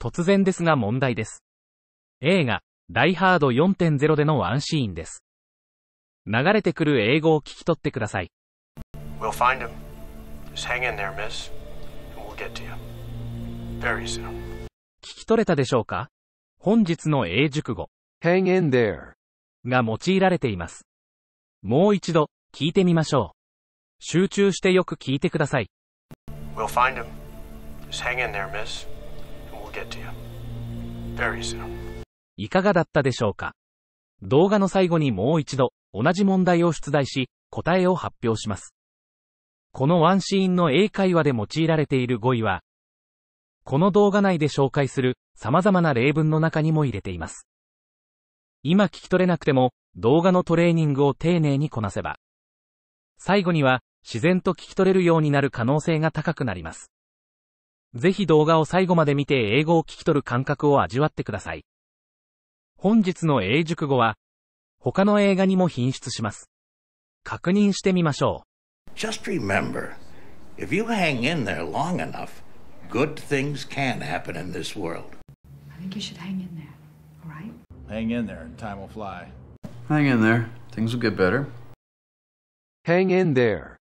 突然ですが問題です。映画、ダイハード4.0でのワンシーンです。流れてくる英語を聞き取ってください。We'll find him. Just hang in there, miss. And we'll get to you. Very soon. 聞き取れたでしょうか本日の英熟語。hang in there が用いられています。もう一度、聞いてみましょう。集中してよく聞いてください。We'll find him. Just hang in there, miss. いかがだったでしょうか動画の最後にもう一度、同じ問題を出題し、答えを発表します。このワンシーンの英会話で用いられている語彙は、この動画内で紹介する様々な例文の中にも入れています。今聞き取れなくても動画のトレーニングを丁寧にこなせば、最後には自然と聞き取れるようになる可能性が高くなります。ぜひ動画を最後まで見て英語を聞き取る感覚を味わってください。本日の英熟語は、他の映画にも品質します。確認してみましょう。Just remember, if you hang in there long enough, good things can happen in this world. I think you should hang in there, alright? Hang in there, and time will fly. Hang in there, things will get better. Hang in there.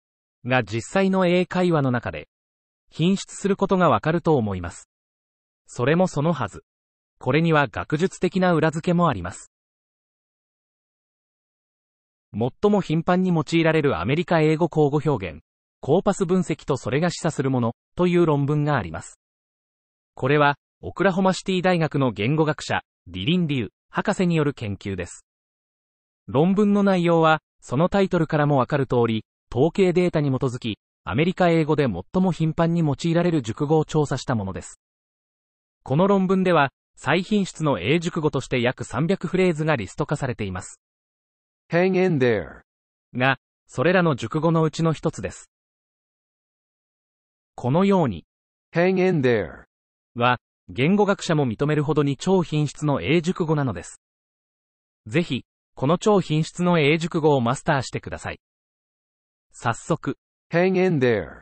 が実際の英会話の中で品質することがわかると思います。それもそのはず。これには学術的な裏付けもあります。最も頻繁に用いられるアメリカ英語口語表現、コーパス分析とそれが示唆するもの、という論文があります。これは、オクラホマシティ大学の言語学者、ディリン・リュウ、博士による研究です。論文の内容は、そのタイトルからもわかる通り、統計データに基づき、アメリカ英語で最も頻繁に用いられる熟語を調査したものです。この論文では、再品質の英熟語として約300フレーズがリスト化されています。hang in there が、それらの熟語のうちの一つです。このように、hang in there は、言語学者も認めるほどに超品質の英熟語なのです。ぜひ、この超品質の英熟語をマスターしてください。早速、Hang in there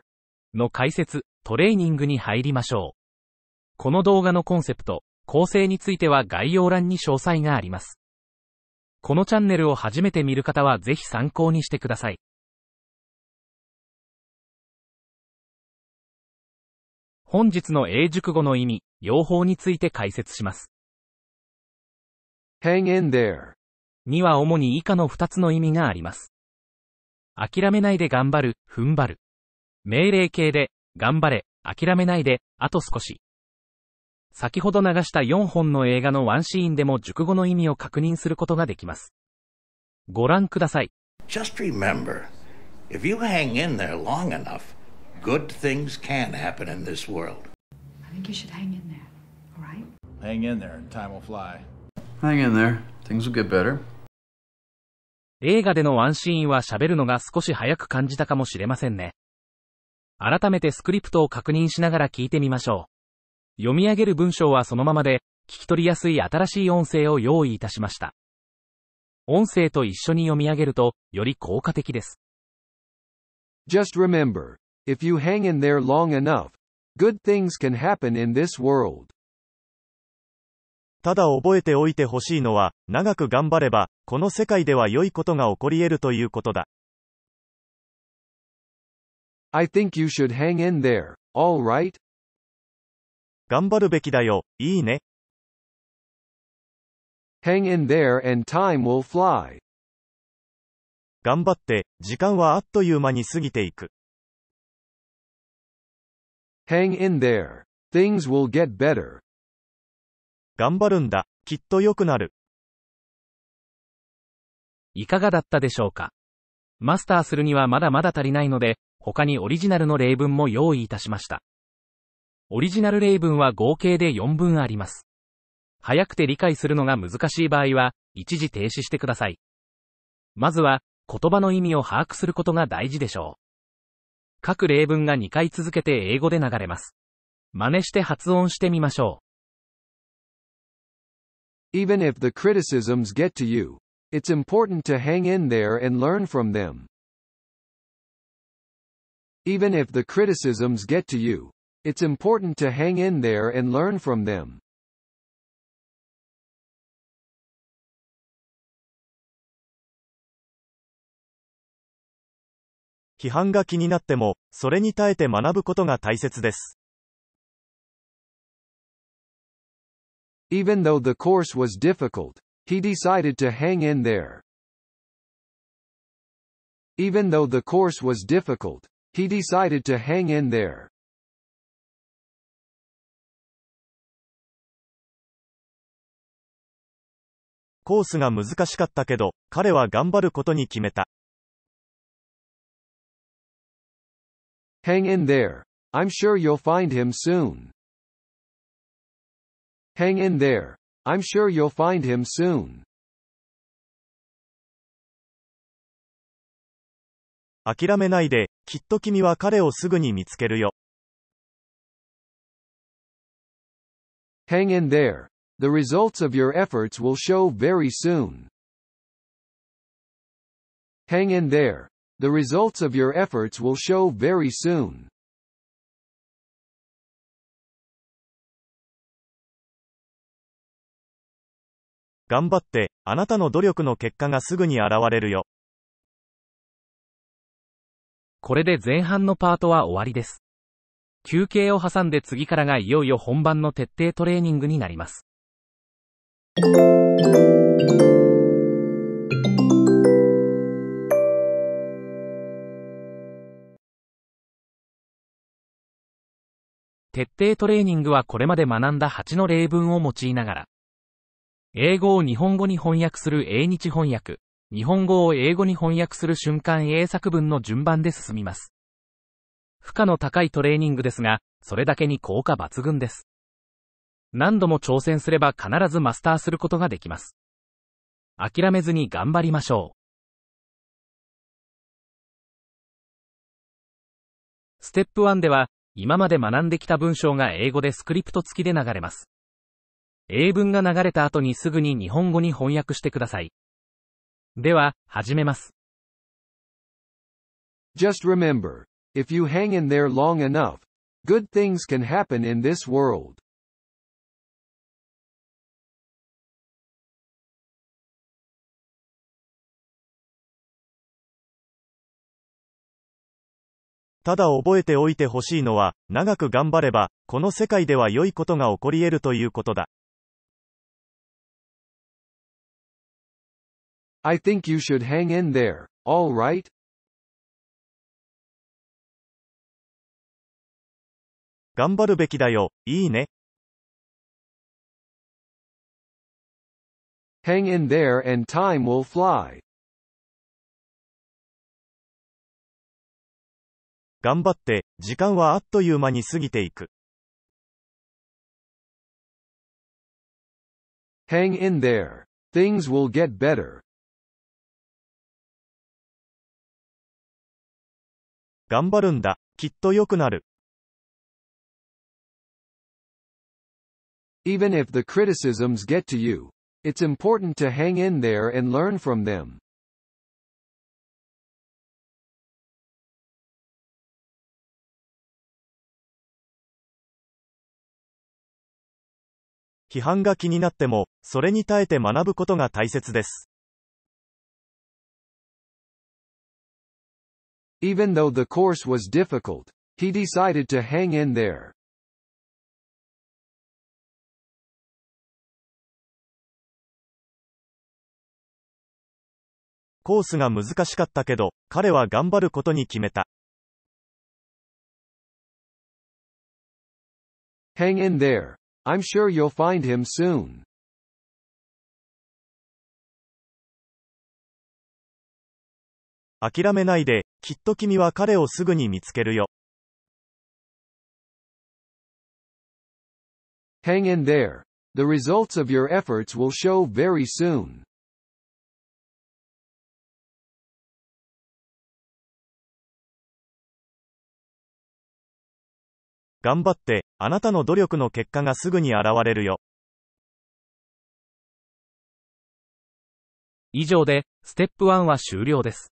の解説、トレーニングに入りましょう。この動画のコンセプト、構成については概要欄に詳細があります。このチャンネルを初めて見る方はぜひ参考にしてください。本日の英熟語の意味、用法について解説します。Hang in there には主に以下の2つの意味があります。諦めないで頑張る、踏ん張る。命令形で、頑張れ、諦めないで、あと少し。先ほど流した4本の映画のワンシーンでも熟語の意味を確認することができます。ご覧ください。Just remember, if you hang in there long enough, good things can happen in this world. I think you should hang in there, alright? Hang in there and time will fly. Hang in there. Things will get better. 映画でのワンシーンは喋るのが少し早く感じたかもしれませんね。改めてスクリプトを確認しながら聞いてみましょう。読み上げる文章はそのままで、聞き取りやすい新しい音声を用意いたしました。音声と一緒に読み上げると、より効果的です。Just remember, if you hang in there long enough, good things can happen in this world. ただ覚えておいてほしいのは、長く頑張れば、この世界では良いことが起こり得るということだ。I think you should hang in there, alright? 頑張るべきだよ、いいね。Hang in there and time will fly. 頑張って、時間はあっという間に過ぎていく。Hang in there. Things will get better. 頑張るんだ。きっと良くなる。いかがだったでしょうかマスターするにはまだまだ足りないので、他にオリジナルの例文も用意いたしました。オリジナル例文は合計で4文あります。早くて理解するのが難しい場合は、一時停止してください。まずは、言葉の意味を把握することが大事でしょう。各例文が2回続けて英語で流れます。真似して発音してみましょう。Even if the criticisms get to you, it's important to hang in there and learn from them. Even if the criticisms get to you, it's important to hang in there and learn from them. Even though the course was difficult, he decided to hang in there. Even though the course was difficult, he decided to hang in there. Hang in there. I'm sure you'll find him soon. Hang in there. I'm sure you'll find him soon. Hang in there. The results of your efforts will show very soon. Hang in there. The results of your efforts will show very soon. 頑張って、あなたの努力の結果がすぐに現れるよ。これで前半のパートは終わりです。休憩を挟んで次からがいよいよ本番の徹底トレーニングになります。徹底トレーニングはこれまで学んだ8の例文を用いながら、英語を日本語に翻訳する英日翻訳、日本語を英語に翻訳する瞬間英作文の順番で進みます。負荷の高いトレーニングですが、それだけに効果抜群です。何度も挑戦すれば必ずマスターすることができます。諦めずに頑張りましょう。ステップ1では、今まで学んできた文章が英語でスクリプト付きで流れます。英文が流れた後にすぐに日本語に翻訳してください。では、始めます。Just remember, if you hang in there long enough, good things can happen in this world. ただ覚えておいてほしいのは、長く頑張れば、この世界では良いことが起こり得るということだ。I think you should hang in there, all right? Hang in there and time will fly. 頑張って、時間はあっという間に過ぎていく。Hang in there. Things will get better. 頑張るんだ。きっと良くなる。Even if the criticisms get to you, it's important to hang in there and learn from them. 批判が気になっても、それに耐えて学ぶことが大切です。Even though the course was difficult, he decided to hang in there. Hang in there. I'm sure you'll find him soon. 諦めないで、きっと君は彼をすぐに見つけるよ。Hang in there. The results of your efforts will show very soon. 頑張って、あなたの努力の結果がすぐに現れるよ。以上で、ステップ1は終了です。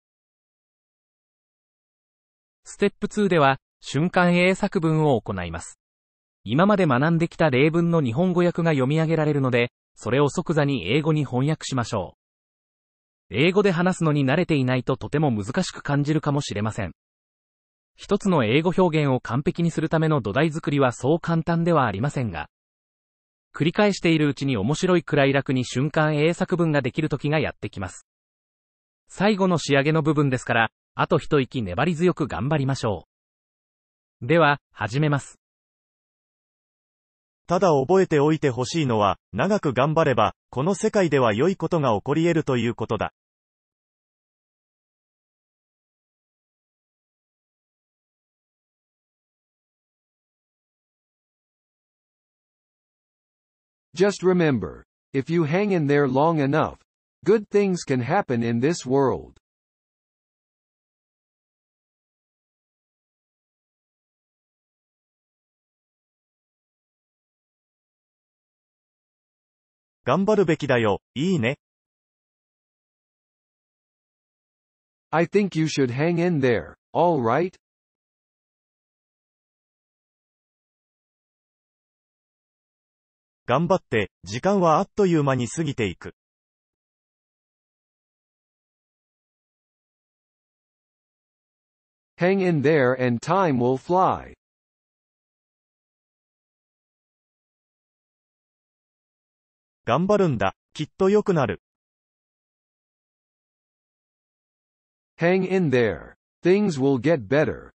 ステップ2では、瞬間英作文を行います。今まで学んできた例文の日本語訳が読み上げられるので、それを即座に英語に翻訳しましょう。英語で話すのに慣れていないととても難しく感じるかもしれません。一つの英語表現を完璧にするための土台作りはそう簡単ではありませんが、繰り返しているうちに面白いくらい楽に瞬間英作文ができる時がやってきます。最後の仕上げの部分ですから、あと一息粘り強く頑張りましょう。では、始めます。ただ覚えておいてほしいのは、長く頑張れば、この世界では良いことが起こり得るということだ。Just remember, if you hang in there long enough, good things can happen in this world. 頑張るべきだよ、いいね。I think you should hang in there, alright? 頑張って、時間はあっという間に過ぎていく。Hang in there and time will fly. 頑張るんだ。きっと良くなる。Hang in there. Things will get better.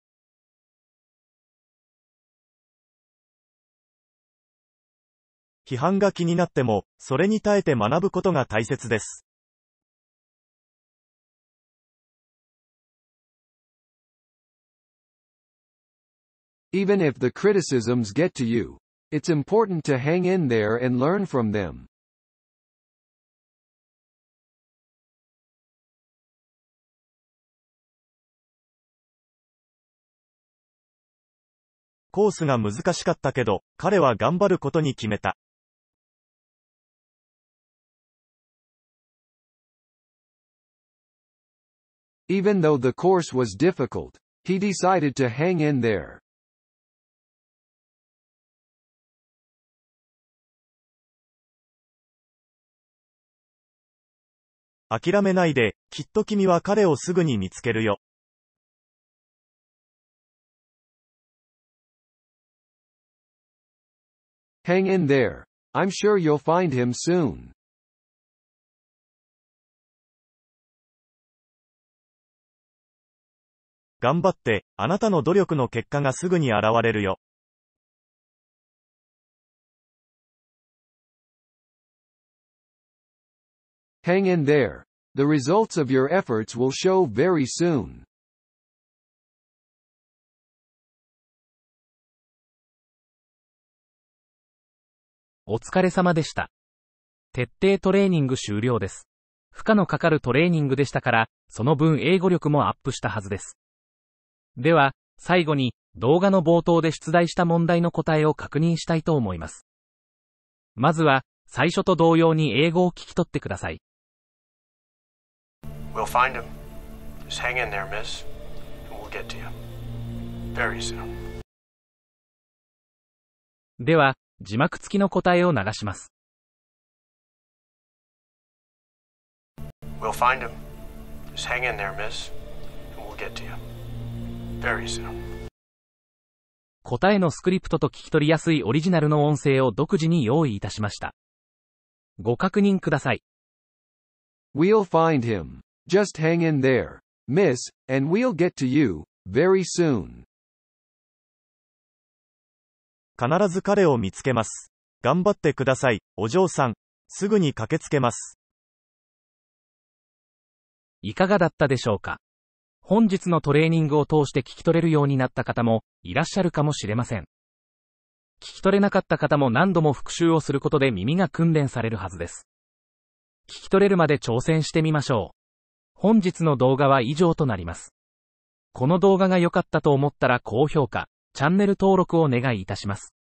批判が気になっても、それに耐えて学ぶことが大切です。Even if the criticisms get to you, it's important to hang in there and learn from them. コースが難しかったけど、彼は頑張ることに決めた。Even though the course was difficult, he decided to hang in there. 諦めないで、きっと君は彼をすぐに見つけるよ。Hang in there. I'm sure you'll find him soon. Gambatte, anata no doryoku Hang in there. The results of your efforts will show very soon. お疲れ様でした。徹底トレーニング終了です。負荷のかかるトレーニングでしたから、その分英語力もアップしたはずです。では、最後に、動画の冒頭で出題した問題の答えを確認したいと思います。まずは、最初と同様に英語を聞き取ってください。We'll find him. Just hang in there, miss. And we'll get to you. Very soon. では、字幕付きの答えを流します。We'll find him. Just hang in there, miss, and we'll get to you. Very soon. 答えのスクリプトと聞き取りやすいオリジナルの音声を独自に用意いたしました。ご確認ください。We'll find him. Just hang in there, miss, and we'll get to you, very soon. 必ず彼を見つけます。頑張ってください、お嬢さん。すぐに駆けつけます。いかがだったでしょうか本日のトレーニングを通して聞き取れるようになった方もいらっしゃるかもしれません。聞き取れなかった方も何度も復習をすることで耳が訓練されるはずです。聞き取れるまで挑戦してみましょう。本日の動画は以上となります。この動画が良かったと思ったら高評価、チャンネル登録をお願いいたします。